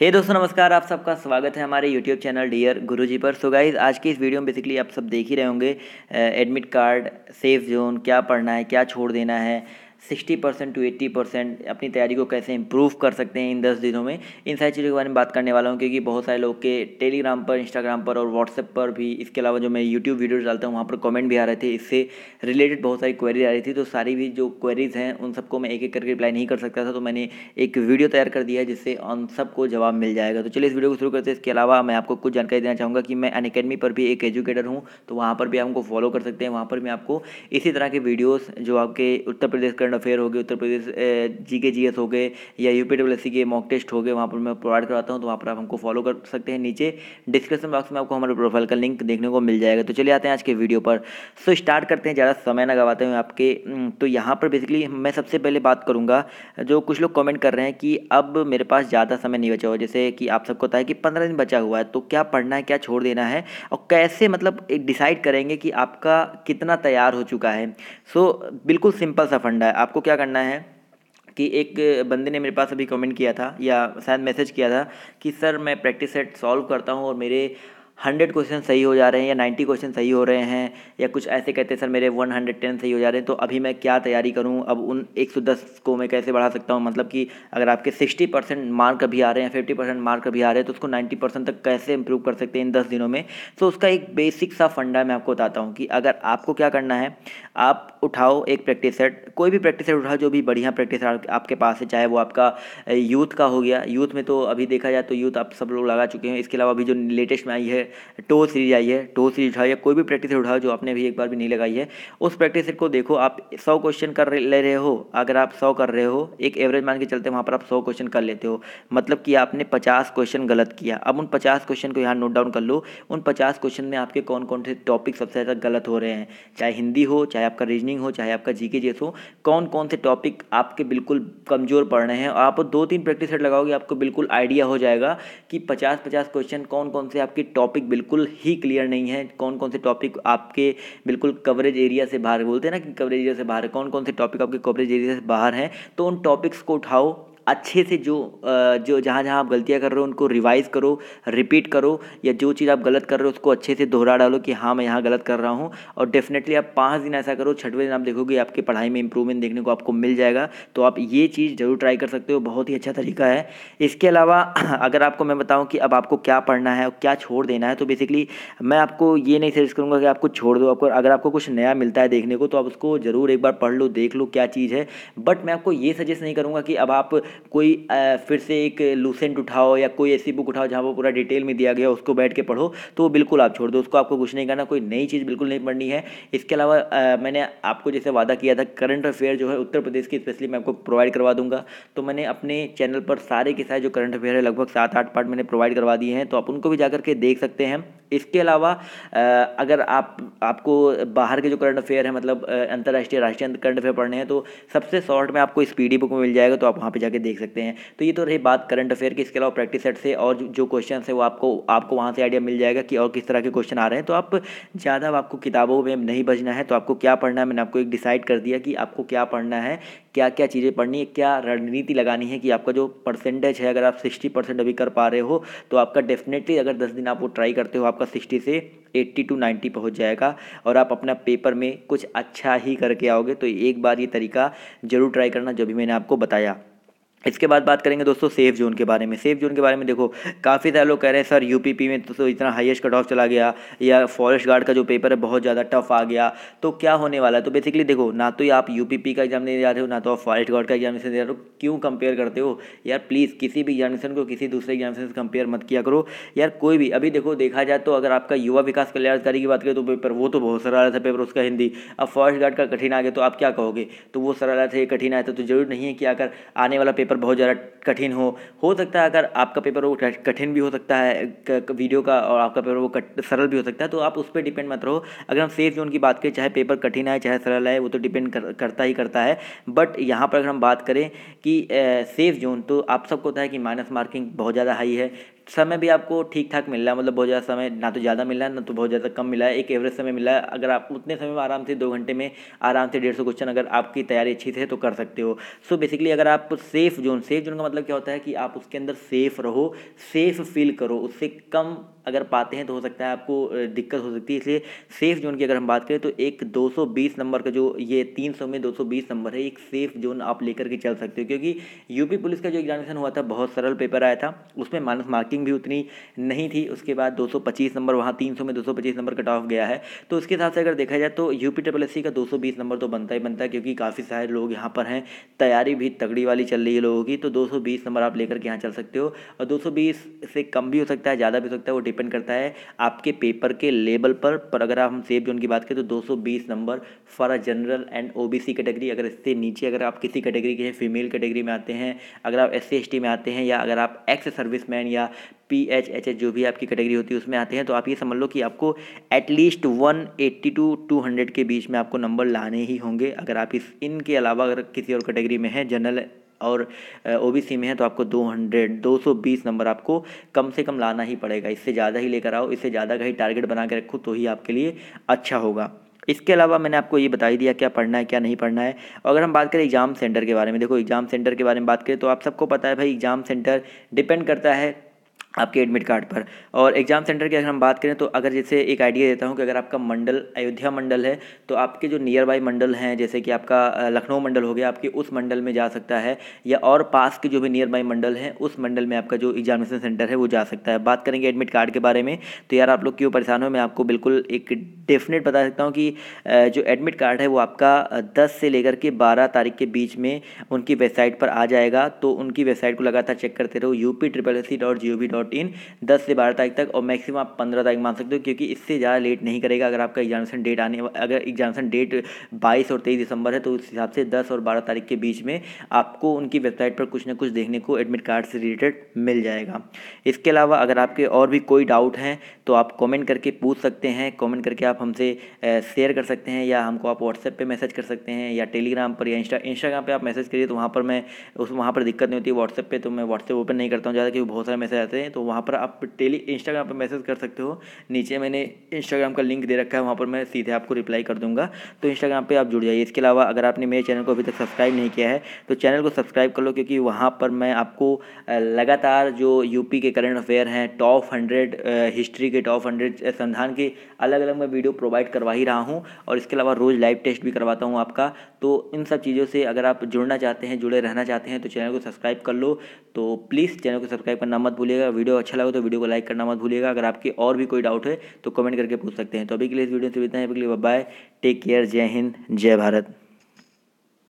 हे hey दोस्तों नमस्कार आप सबका स्वागत है हमारे यूट्यूब चैनल डियर गुरुजी पर सो गाइज आज की इस वीडियो में बेसिकली आप सब देख ही रहे होंगे एडमिट कार्ड सेफ जोन क्या पढ़ना है क्या छोड़ देना है sixty percent to eighty percent अपनी तैयारी को कैसे इम्प्रूव कर सकते हैं इन दस दिनों में इन सारी चीज़ों के बारे में बात करने वाला हूँ क्योंकि बहुत सारे लोग के टेलीग्राम पर इंस्टाग्राम पर और व्हाट्सएप पर भी इसके अलावा जो मैं यूट्यूब वीडियो डालता हूँ वहाँ पर कॉमेंट भी आ रहे थे इससे रिलेटेड बहुत सारी क्वेरीज आ रही थी तो सारी भी जो क्वेरीज हैं उन सबको मैं एक एक करके रिप्लाई नहीं कर सकता था तो मैंने एक वीडियो तैयार कर दिया है जिससे उन सबको जवाब मिल जाएगा तो चलिए इस वीडियो को शुरू करते हैं इसके अलावा मैं आपको कुछ जानकारी देना चाहूँगा कि मैं अन पर भी एक एजुकेटर हूँ तो वहाँ पर भी आपको फॉलो कर सकते हैं वहाँ पर मैं आपको इसी तरह के वीडियोज़ जो आपके उत्तर प्रदेश के करंट अफेयर हो गए उत्तर प्रदेश जी के जी एस हो गए या यू पी डब्ल्यू सी के मॉक टेस्ट हो गए वहाँ पर मैं प्रोवाइड कराता हूँ तो वहाँ पर आप हमको फॉलो कर सकते हैं नीचे डिस्क्रिप्शन बॉक्स में आपको हमारे प्रोफाइल का लिंक देखने को मिल जाएगा तो चलिए आते हैं आज के वीडियो पर सो स्टार्ट करते हैं ज़्यादा समय ना गवाते हैं आपके तो यहाँ पर बेसिकली मैं सबसे पहले बात करूँगा जो कुछ लोग कमेंट कर रहे हैं कि अब मेरे पास ज़्यादा समय नहीं बचा हुआ जैसे कि आप सबको पता है कि पंद्रह दिन बचा हुआ है तो क्या पढ़ना है क्या छोड़ देना है और कैसे मतलब डिसाइड करेंगे कि आपका कितना तैयार हो चुका है सो so, बिल्कुल सिंपल सा फंडा है आपको क्या करना है कि एक बंदे ने मेरे पास अभी कमेंट किया था या शायद मैसेज किया था कि सर मैं प्रैक्टिस सेट सॉल्व करता हूँ और मेरे हंड्रेड क्वेश्चन सही हो जा रहे हैं या नाइन्टी क्वेश्चन सही हो रहे हैं या कुछ ऐसे कहते हैं सर मेरे वन हंड्रेड टेन सही हो जा रहे हैं तो अभी मैं क्या तैयारी करूं अब उन एक सौ दस को मैं कैसे बढ़ा सकता हूं मतलब कि अगर आपके सिक्सटी परसेंट मार्क अभी आ रहे हैं फिफ्टी परसेंट मार्क अभी आ रहे हैं तो उसको नाइन्टी परसेंट तक कैसे इंप्रूव कर सकते हैं इन दस दिनों में तो उसका एक बेसिक सा फंडा मैं आपको बताता हूँ कि अगर आपको क्या करना है आप उठाओ एक प्रैक्टिस सेट कोई भी प्रैक्टिस सेट उठाओ जो भी बढ़िया प्रैक्टिस सेट आपके पास है चाहे वो आपका यूथ का हो गया यूथ में तो अभी देखा जाए तो यूथ आप सब लोग लगा चुके हैं इसके अलावा अभी जो लेटेस्ट में आई है टो सीरीज आई है टो सीरीज उठाओ या कोई भी प्रैक्टिस सेट उठाओ जो आपने अभी एक बार भी नहीं लगाई है उस प्रैक्टिस सेट को देखो आप सौ क्वेश्चन कर ले रहे हो अगर आप सौ कर रहे हो एक एवरेज मान के चलते वहाँ पर आप सौ क्वेश्चन कर लेते हो मतलब कि आपने पचास क्वेश्चन गलत किया अब उन पचास क्वेश्चन को यहाँ नोट डाउन कर लो उन पचास क्वेश्चन में आपके कौन कौन से टॉपिक सबसे ज़्यादा गलत हो रहे हैं चाहे हिंदी हो चाहे आपका रीजन रीजनिंग हो चाहे आपका जी के हो कौन कौन से टॉपिक आपके बिल्कुल कमज़ोर पड़ रहे हैं और आप दो तीन प्रैक्टिस सेट लगाओगे आपको बिल्कुल आइडिया हो जाएगा कि पचास पचास क्वेश्चन कौन कौन से आपके टॉपिक बिल्कुल ही क्लियर नहीं है कौन कौन से टॉपिक आपके बिल्कुल कवरेज एरिया से बाहर बोलते हैं ना कि कवरेज एरिया से बाहर है कौन कौन से टॉपिक आपके कवरेज एरिया से बाहर हैं तो उन टॉपिक्स को उठाओ अच्छे से जो जो जहाँ जहाँ आप गलतियाँ कर रहे हो उनको रिवाइज़ करो रिपीट करो या जो चीज़ आप गलत कर रहे हो उसको अच्छे से दोहरा डालो कि हाँ मैं यहाँ गलत कर रहा हूँ और डेफिनेटली आप पाँच दिन ऐसा करो छठवें दिन आप देखोगे आपकी पढ़ाई में इंप्रूवमेंट देखने को आपको मिल जाएगा तो आप ये चीज़ ज़रूर ट्राई कर सकते हो बहुत ही अच्छा तरीका है इसके अलावा अगर आपको मैं बताऊँ कि अब आपको क्या पढ़ना है और क्या छोड़ देना है तो बेसिकली मैं आपको ये नहीं सजेस्ट करूँगा कि आपको छोड़ दो आपको अगर आपको कुछ नया मिलता है देखने को तो आप उसको ज़रूर एक बार पढ़ लो देख लो क्या चीज़ है बट मैं आपको ये सजेस्ट नहीं करूँगा कि अब आप कोई फिर से एक लूसेंट उठाओ या कोई ऐसी बुक उठाओ जहाँ वो पूरा डिटेल में दिया गया उसको बैठ के पढ़ो तो वो बिल्कुल आप छोड़ दो उसको आपको कुछ नहीं करना कोई नई चीज़ बिल्कुल नहीं पढ़नी है इसके अलावा मैंने आपको जैसे वादा किया था करंट अफेयर जो है उत्तर प्रदेश की स्पेशली मैं आपको प्रोवाइड करवा दूंगा तो मैंने अपने चैनल पर सारे के सारे जो करंट अफेयर है लगभग सात आठ पार्ट मैंने प्रोवाइड करवा दिए हैं तो आप उनको भी जा करके देख सकते हैं इसके अलावा अगर आप आपको बाहर के जो करंट अफेयर है मतलब अंतर्राष्ट्रीय राष्ट्रीय करंट अफेयर पढ़ने हैं तो सबसे शॉर्ट में आपको स्पीडी बुक में मिल जाएगा तो आप वहाँ पे जाके देख सकते हैं तो ये तो रही बात करंट अफेयर की इसके अलावा प्रैक्टिस सेट से और जो क्वेश्चन है वो आपको आपको वहाँ से आइडिया मिल जाएगा कि और किस तरह के क्वेश्चन आ रहे हैं तो आप ज़्यादा आपको किताबों में नहीं बजना है तो आपको क्या पढ़ना है मैंने आपको एक डिसाइड कर दिया कि आपको क्या पढ़ना है क्या क्या चीज़ें पढ़नी है क्या रणनीति लगानी है कि आपका जो परसेंटेज है अगर आप सिक्सटी परसेंट अभी कर पा रहे हो तो आपका डेफिनेटली अगर दस दिन आप वो ट्राई करते हो आपका सिक्सटी से एट्टी टू नाइन्टी पहुँच जाएगा और आप अपना पेपर में कुछ अच्छा ही करके आओगे तो एक बार ये तरीका ज़रूर ट्राई करना जो भी मैंने आपको बताया इसके बाद बात करेंगे दोस्तों सेफ जोन के बारे में सेफ जोन के बारे में देखो काफ़ी सारे लोग कह रहे हैं सर यूपीपी में तो, तो इतना हाईएस्ट कट ऑफ चला गया या फॉरेस्ट गार्ड का जो पेपर है बहुत ज़्यादा टफ आ गया तो क्या होने वाला है तो बेसिकली देखो ना तो आप यूपीपी का एग्जाम देने जा रहे हो ना तो आप फॉरेस्ट गार्ड का एग्जामिनेशन दे रहे हो क्यों कंपेयर करते हो यार प्लीज़ किसी भी एग्जामिनेशन को किसी दूसरे एग्जामिनेशन से कंपेयर मत किया करो यार कोई भी अभी देखो देखा जाए तो अगर आपका युवा विकास कल्याण अधिकारी की बात करें तो पेपर वो तो बहुत सरल था पेपर उसका हिंदी अब फॉरेस्ट गार्ड का कठिन आ गया तो आप क्या कहोगे तो वो सरल था ये कठिन आया था तो जरूर नहीं है कि अगर आने वाला पेपर पेपर बहुत ज़्यादा कठिन हो हो सकता है अगर आपका पेपर वो कठिन भी हो सकता है वीडियो का और आपका पेपर वो कट, सरल भी हो सकता है तो आप उस पर डिपेंड मत रहो अगर हम सेफ जोन की बात करें चाहे पेपर कठिन है चाहे सरल है वो तो डिपेंड कर, करता ही करता है बट यहाँ पर अगर हम बात करें कि सेफ जोन तो आप सबको पता है कि माइनस मार्किंग बहुत ज़्यादा हाई है समय भी आपको ठीक ठाक मिल रहा है मतलब बहुत ज़्यादा समय ना तो ज़्यादा मिला है ना तो बहुत ज़्यादा कम मिला है एक एवरेज समय मिला है अगर आप उतने समय में आराम से दो घंटे में आराम से डेढ़ सौ क्वेश्चन अगर आपकी तैयारी अच्छी से है तो कर सकते हो सो so बेसिकली अगर आप सेफ़ जोन सेफ़ जोन का मतलब क्या होता है कि आप उसके अंदर सेफ़ रहो सेफ़ फील करो उससे कम अगर पाते हैं तो हो सकता है आपको दिक्कत हो सकती है इसलिए सेफ़ जोन की अगर हम बात करें तो एक 220 नंबर का जो ये 300 में 220 नंबर है एक सेफ़ जोन आप लेकर के चल सकते हो क्योंकि यूपी पुलिस का जो एग्जामिनेशन हुआ था बहुत सरल पेपर आया था उसमें मानस मार्किंग भी उतनी नहीं थी उसके बाद दो नंबर वहाँ तीन में दो नंबर कट ऑफ गया है तो उसके हिसाब से अगर देखा जाए तो यूपी ट्रिपल एस का दो नंबर तो बनता ही बनता है क्योंकि काफ़ी सारे लोग यहाँ पर हैं तैयारी भी तगड़ी वाली चल रही है लोगों की तो दो नंबर आप लेकर के यहाँ चल सकते हो और दो से कम भी हो सकता है ज़्यादा भी हो सकता है वो डिपेंड करता है आपके पेपर के लेवल पर पर अगर हम सेफ जोन की बात करें तो 220 number for a general and OBC category अगर इससे नीचे अगर आप किसी कैटेगरी के फीमेल कैटेगरी में आते हैं अगर आप एस सी में आते हैं या अगर आप एक्स सर्विस या पी एच एच एच जो भी आपकी कैटेगरी होती है उसमें आते हैं तो आप ये समझ लो कि आपको at least one eighty to two hundred के बीच में आपको नंबर लाने ही होंगे अगर आप इस इनके अलावा अगर किसी और कैटेगरी में हैं जनरल और ओबीसी में है तो आपको 200 220 नंबर आपको कम से कम लाना ही पड़ेगा इससे ज़्यादा ही लेकर आओ इससे ज़्यादा का ही टारगेट बना के रखो तो ही आपके लिए अच्छा होगा इसके अलावा मैंने आपको ये बता ही दिया क्या पढ़ना है क्या नहीं पढ़ना है और अगर हम बात करें एग्ज़ाम सेंटर के बारे में देखो एग्ज़ाम सेंटर के बारे में बात करें तो आप सबको पता है भाई एग्ज़ाम सेंटर डिपेंड करता है आपके एडमिट कार्ड पर और एग्ज़ाम सेंटर की अगर हम बात करें तो अगर जैसे एक आइडिया देता हूँ कि अगर आपका मंडल अयोध्या मंडल है तो आपके जो नियर बाई मंडल हैं जैसे कि आपका लखनऊ मंडल हो गया आपके उस मंडल में जा सकता है या और पास के जो भी नियर बाई मंडल हैं उस मंडल में आपका जो एग्जामिनेशन सेंटर है वो जा सकता है बात करेंगे एडमिट कार्ड के बारे में तो यार आप लोग क्यों परेशान हो मैं आपको बिल्कुल एक डेफिनेट बता सकता हूँ कि जो एडमिट कार्ड है वो आपका दस से लेकर के बारह तारीख के बीच में उनकी वेबसाइट पर आ जाएगा तो उनकी वेबसाइट को लगातार चेक करते रहो U P triple S C dot G O V dot dot in दस से बारह तारीख तक और मैक्सिमम आप पंद्रह तारीख मान सकते हो क्योंकि इससे ज़्यादा लेट नहीं करेगा अगर आपका एग्जामिनेशन डेट आने अगर एग्जामिनेशन डेट बाईस और तेईस दिसंबर है तो उस हिसाब से दस और बारह तारीख के बीच में आपको उनकी वेबसाइट पर कुछ ना कुछ देखने को एडमिट कार्ड से रिलेटेड मिल जाएगा इसके अलावा अगर आपके और भी कोई डाउट हैं तो आप कॉमेंट करके पूछ सकते हैं कॉमेंट करके आप हमसे शेयर कर सकते हैं या हमको आप व्हाट्सएप पर मैसेज कर सकते हैं या टेलीग्राम पर या इंस्टा इंस्टाग्राम पर आप मैसेज करिए तो वहाँ पर मैं उस वहाँ पर दिक्कत नहीं होती व्हाट्सएप पर तो मैं व्हाट्सएप ओपन नहीं करता हूँ ज़्यादा क्योंकि बहुत सारे मैसेज आते हैं हैं तो वहाँ पर आप डेली इंस्टाग्राम पर मैसेज कर सकते हो नीचे मैंने इंस्टाग्राम का लिंक दे रखा है वहाँ पर मैं सीधे आपको रिप्लाई कर दूँगा तो इंस्टाग्राम पर आप जुड़ जाइए इसके अलावा अगर आपने मेरे चैनल को अभी तक सब्सक्राइब नहीं किया है तो चैनल को सब्सक्राइब कर लो क्योंकि वहाँ पर मैं आपको लगातार जो यूपी के करंट अफेयर हैं टॉप हंड्रेड हिस्ट्री के टॉप हंड्रेड संधान के अलग अलग मैं वीडियो प्रोवाइड करवा ही रहा हूँ और इसके अलावा रोज़ लाइव टेस्ट भी करवाता हूँ आपका तो इन सब चीज़ों से अगर आप जुड़ना चाहते हैं जुड़े रहना चाहते हैं तो चैनल को सब्सक्राइब कर लो तो प्लीज़ चैनल को सब्सक्राइब करना मत भूलिएगा वीडियो अच्छा लगा तो वीडियो को लाइक करना मत भूलिएगा अगर आपकी और भी कोई डाउट है तो कमेंट करके पूछ सकते हैं तो अभी के लिए इस वीडियो से इतना है अभी के लिए बाय टेक केयर जय हिंद जय भारत